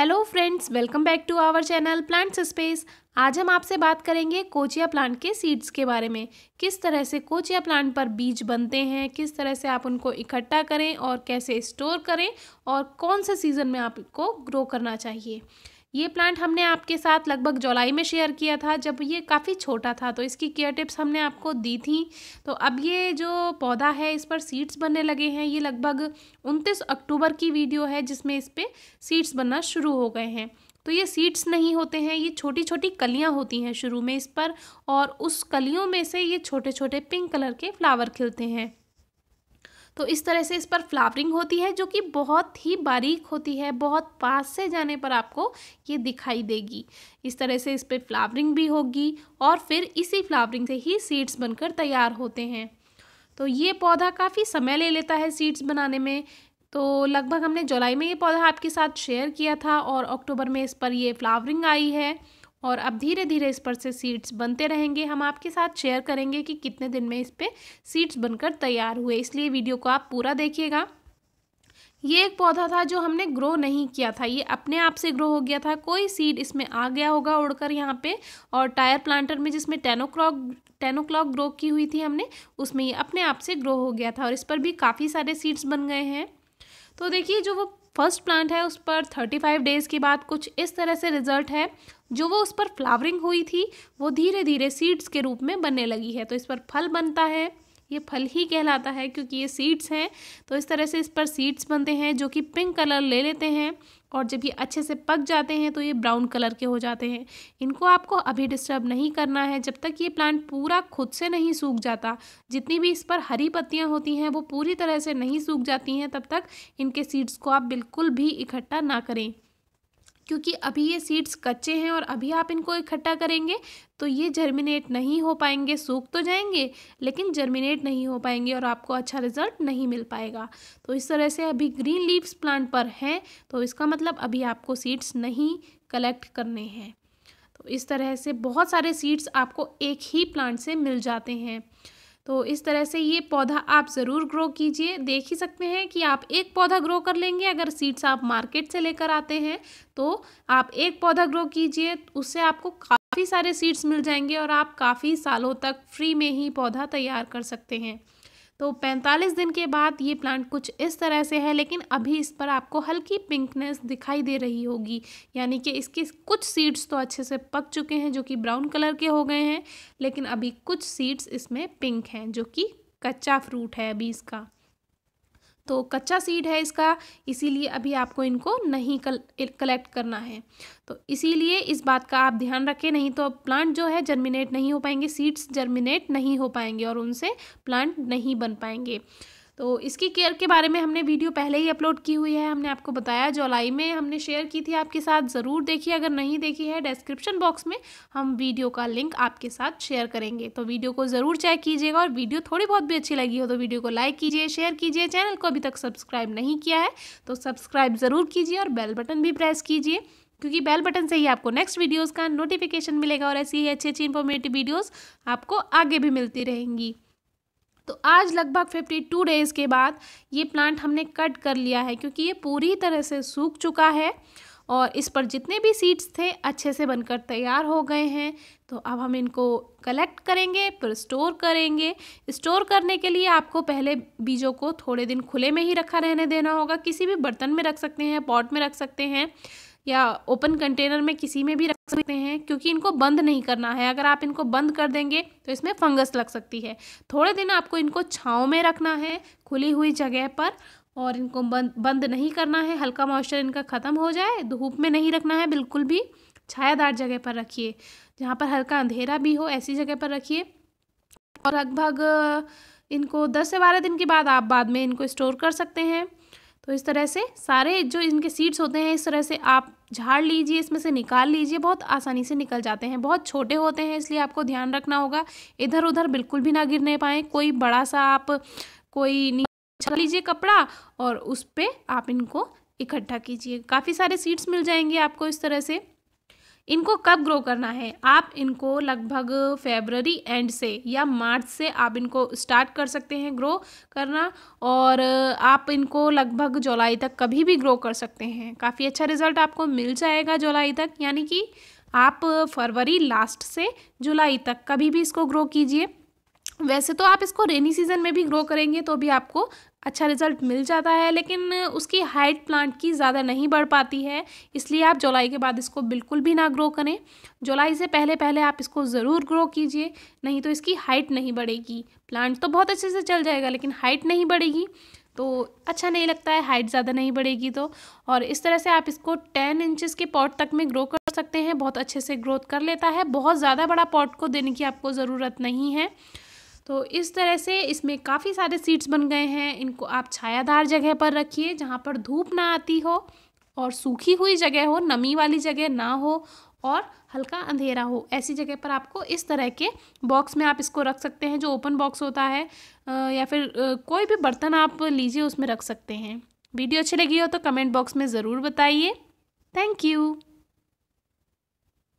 hello friends welcome back to our channel plants space आज हम आपसे बात करेंगे कोचिया प्लांट के सीड्स के बारे में किस तरह से कोचिया प्लांट पर बीज बनते हैं किस तरह से आप उनको इकट्ठा करें और कैसे स्टोर करें और कौन से सीज़न में आपको ग्रो करना चाहिए ये प्लांट हमने आपके साथ लगभग जुलाई में शेयर किया था जब ये काफ़ी छोटा था तो इसकी केयर टिप्स हमने आपको दी थी तो अब ये जो पौधा है इस पर सीड्स बनने लगे हैं ये लगभग उनतीस अक्टूबर की वीडियो है जिसमें इस पर सीड्स बनना शुरू हो गए हैं तो ये सीड्स नहीं होते हैं ये छोटी छोटी कलियाँ होती हैं शुरू में इस पर और उस कलियों में से ये छोटे छोटे पिंक कलर के फ्लावर खिलते हैं तो इस तरह से इस पर फ्लावरिंग होती है जो कि बहुत ही बारीक होती है बहुत पास से जाने पर आपको ये दिखाई देगी इस तरह से इस पर फ्लावरिंग भी होगी और फिर इसी फ्लावरिंग से ही सीड्स बनकर तैयार होते हैं तो ये पौधा काफ़ी समय ले लेता है सीड्स बनाने में तो लगभग हमने जुलाई में ये पौधा आपके साथ शेयर किया था और अक्टूबर में इस पर ये फ्लावरिंग आई है और अब धीरे धीरे इस पर से सीड्स बनते रहेंगे हम आपके साथ शेयर करेंगे कि कितने दिन में इस पर सीड्स बनकर तैयार हुए इसलिए वीडियो को आप पूरा देखिएगा ये एक पौधा था जो हमने ग्रो नहीं किया था ये अपने आप से ग्रो हो गया था कोई सीड इसमें आ गया होगा उड़कर यहाँ पे और टायर प्लांटर में जिसमें टेनोक्रॉक टेनोक्लॉक ग्रो की हुई थी हमने उसमें ये अपने आप से ग्रो हो गया था और इस पर भी काफ़ी सारे सीड्स बन गए हैं तो देखिए जो वो फर्स्ट प्लांट है उस पर थर्टी फाइव डेज़ के बाद कुछ इस तरह से रिजल्ट है जो वो उस पर फ्लावरिंग हुई थी वो धीरे धीरे सीड्स के रूप में बनने लगी है तो इस पर फल बनता है ये फल ही कहलाता है क्योंकि ये सीड्स हैं तो इस तरह से इस पर सीड्स बनते हैं जो कि पिंक कलर ले लेते हैं और जब ये अच्छे से पक जाते हैं तो ये ब्राउन कलर के हो जाते हैं इनको आपको अभी डिस्टर्ब नहीं करना है जब तक ये प्लांट पूरा खुद से नहीं सूख जाता जितनी भी इस पर हरी पत्तियां होती हैं वो पूरी तरह से नहीं सूख जाती हैं तब तक इनके सीड्स को आप बिल्कुल भी इकट्ठा ना करें क्योंकि अभी ये सीड्स कच्चे हैं और अभी आप इनको इकट्ठा करेंगे तो ये जर्मिनेट नहीं हो पाएंगे सूख तो जाएंगे लेकिन जर्मिनेट नहीं हो पाएंगे और आपको अच्छा रिजल्ट नहीं मिल पाएगा तो इस तरह से अभी ग्रीन लीव्स प्लांट पर हैं तो इसका मतलब अभी आपको सीड्स नहीं कलेक्ट करने हैं तो इस तरह से बहुत सारे सीड्स आपको एक ही प्लांट से मिल जाते हैं तो इस तरह से ये पौधा आप ज़रूर ग्रो कीजिए देख ही सकते हैं कि आप एक पौधा ग्रो कर लेंगे अगर सीड्स आप मार्केट से लेकर आते हैं तो आप एक पौधा ग्रो कीजिए उससे आपको काफ़ी सारे सीड्स मिल जाएंगे और आप काफ़ी सालों तक फ्री में ही पौधा तैयार कर सकते हैं तो 45 दिन के बाद ये प्लांट कुछ इस तरह से है लेकिन अभी इस पर आपको हल्की पिंकनेस दिखाई दे रही होगी यानी कि इसके कुछ सीड्स तो अच्छे से पक चुके हैं जो कि ब्राउन कलर के हो गए हैं लेकिन अभी कुछ सीड्स इसमें पिंक हैं जो कि कच्चा फ्रूट है अभी इसका तो कच्चा सीड है इसका इसीलिए अभी आपको इनको नहीं कल कलेक्ट करना है तो इसीलिए इस बात का आप ध्यान रखें नहीं तो प्लांट जो है जर्मिनेट नहीं हो पाएंगे सीड्स जर्मिनेट नहीं हो पाएंगे और उनसे प्लांट नहीं बन पाएंगे तो इसकी केयर के बारे में हमने वीडियो पहले ही अपलोड की हुई है हमने आपको बताया जुलाई में हमने शेयर की थी आपके साथ ज़रूर देखिए अगर नहीं देखी है डिस्क्रिप्शन बॉक्स में हम वीडियो का लिंक आपके साथ शेयर करेंगे तो वीडियो को ज़रूर चेक कीजिएगा और वीडियो थोड़ी बहुत भी अच्छी लगी हो तो वीडियो को लाइक कीजिए शेयर कीजिए चैनल को अभी तक सब्सक्राइब नहीं किया है तो सब्सक्राइब ज़रूर कीजिए और बेल बटन भी प्रेस कीजिए क्योंकि बेल बटन से ही आपको नेक्स्ट वीडियोज़ का नोटिफिकेशन मिलेगा और ऐसी ही अच्छी अच्छी इन्फॉर्मेटिव वीडियोज़ आपको आगे भी मिलती रहेंगी तो आज लगभग 52 डेज़ के बाद ये प्लांट हमने कट कर लिया है क्योंकि ये पूरी तरह से सूख चुका है और इस पर जितने भी सीड्स थे अच्छे से बनकर तैयार हो गए हैं तो अब हम इनको कलेक्ट करेंगे फिर स्टोर करेंगे स्टोर करने के लिए आपको पहले बीजों को थोड़े दिन खुले में ही रखा रहने देना होगा किसी भी बर्तन में रख सकते हैं पॉट में रख सकते हैं या ओपन कंटेनर में किसी में भी रख सकते हैं क्योंकि इनको बंद नहीं करना है अगर आप इनको बंद कर देंगे तो इसमें फंगस लग सकती है थोड़े दिन आपको इनको छाँव में रखना है खुली हुई जगह पर और इनको बंद बंद नहीं करना है हल्का मॉइस्चर इनका ख़त्म हो जाए धूप में नहीं रखना है बिल्कुल भी छायादार जगह पर रखिए जहाँ पर हल्का अंधेरा भी हो ऐसी जगह पर रखिए और लगभग इनको दस से बारह दिन के बाद आप बाद में इनको स्टोर कर सकते हैं तो इस तरह से सारे जो इनके सीड्स होते हैं इस तरह से आप झाड़ लीजिए इसमें से निकाल लीजिए बहुत आसानी से निकल जाते हैं बहुत छोटे होते हैं इसलिए आपको ध्यान रखना होगा इधर उधर बिल्कुल भी ना गिरने पाएँ कोई बड़ा सा आप कोई छा लीजिए कपड़ा और उस पर आप इनको इकट्ठा कीजिए काफ़ी सारे सीड्स मिल जाएंगे आपको इस तरह से इनको कब ग्रो करना है आप इनको लगभग फेबररी एंड से या मार्च से आप इनको स्टार्ट कर सकते हैं ग्रो करना और आप इनको लगभग जुलाई तक कभी भी ग्रो कर सकते हैं काफ़ी अच्छा रिजल्ट आपको मिल जाएगा जुलाई तक यानी कि आप फरवरी लास्ट से जुलाई तक कभी भी इसको ग्रो कीजिए वैसे तो आप इसको रेनी सीज़न में भी ग्रो करेंगे तो भी आपको अच्छा रिजल्ट मिल जाता है लेकिन उसकी हाइट प्लांट की ज़्यादा नहीं बढ़ पाती है इसलिए आप जुलाई के बाद इसको बिल्कुल भी ना ग्रो करें जुलाई से पहले पहले आप इसको ज़रूर ग्रो कीजिए नहीं तो इसकी हाइट नहीं बढ़ेगी प्लांट तो बहुत अच्छे से चल जाएगा लेकिन हाइट नहीं बढ़ेगी तो अच्छा नहीं लगता है हाइट ज़्यादा नहीं बढ़ेगी तो और इस तरह से आप इसको टेन इंचज़ के पॉट तक में ग्रो कर सकते हैं बहुत अच्छे से ग्रोथ कर लेता है बहुत ज़्यादा बड़ा पॉट को देने की आपको ज़रूरत नहीं है तो इस तरह से इसमें काफ़ी सारे सीड्स बन गए हैं इनको आप छायादार जगह पर रखिए जहाँ पर धूप ना आती हो और सूखी हुई जगह हो नमी वाली जगह ना हो और हल्का अंधेरा हो ऐसी जगह पर आपको इस तरह के बॉक्स में आप इसको रख सकते हैं जो ओपन बॉक्स होता है या फिर कोई भी बर्तन आप लीजिए उसमें रख सकते हैं वीडियो अच्छी लगी हो तो कमेंट बॉक्स में ज़रूर बताइए थैंक यू